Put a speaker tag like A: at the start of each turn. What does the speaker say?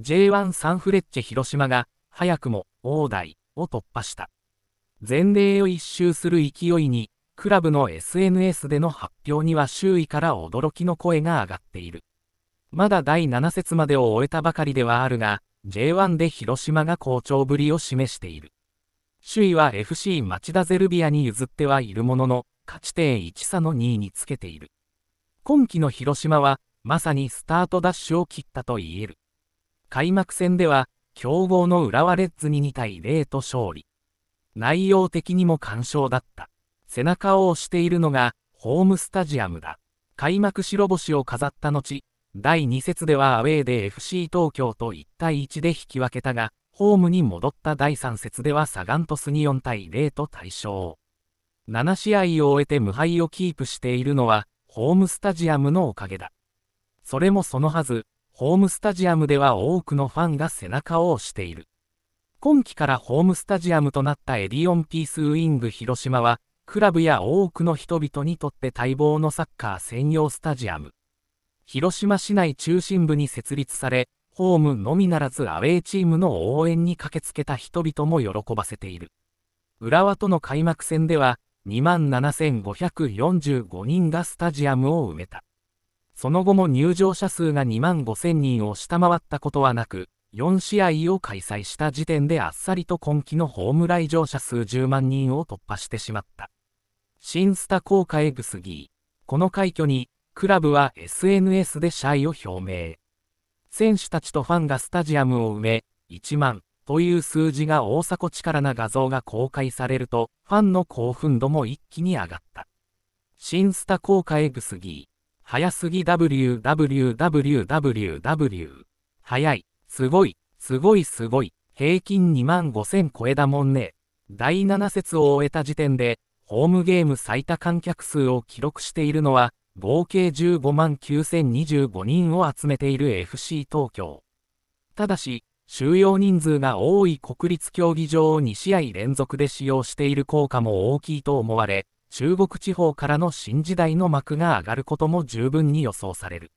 A: J1 サンフレッチェ広島が早くも大台を突破した。全米を一周する勢いに、クラブの SNS での発表には周囲から驚きの声が上がっている。まだ第7節までを終えたばかりではあるが、J1 で広島が好調ぶりを示している。首位は FC 町田ゼルビアに譲ってはいるものの、勝ち点1差の2位につけている。今季の広島は、まさにスタートダッシュを切ったと言える。開幕戦では、強豪の浦和レッズに2対0と勝利。内容的にも干渉だった。背中を押しているのが、ホームスタジアムだ。開幕白星を飾った後、第2節ではアウェーで FC 東京と1対1で引き分けたが、ホームに戻った第3節ではサガントスに4対0と大勝。7試合を終えて無敗をキープしているのは、ホームスタジアムのおかげだ。それもそのはず、ホームスタジアムでは多くのファンが背中を押している。今季からホームスタジアムとなったエディオンピースウィング広島は、クラブや多くの人々にとって待望のサッカー専用スタジアム。広島市内中心部に設立され、ホームのみならずアウェーチームの応援に駆けつけた人々も喜ばせている。浦和との開幕戦では、27,545人がスタジアムを埋めた。その後も入場者数が2万5000人を下回ったことはなく、4試合を開催した時点であっさりと今季のホーム来場者数10万人を突破してしまった。新スタ効果エグスギー。この快挙に、クラブは SNS で謝意を表明。選手たちとファンがスタジアムを埋め、1万という数字が大迫力な画像が公開されると、ファンの興奮度も一気に上がった。新スタ効果エグスギー。早すぎ www.w 早い、すごい、すごいすごい、平均2万5000超えだもんね。第7節を終えた時点で、ホームゲーム最多観客数を記録しているのは、合計15万9025人を集めている FC 東京。ただし、収容人数が多い国立競技場を2試合連続で使用している効果も大きいと思われ、中国地方からの新時代の幕が上がることも十分に予想される。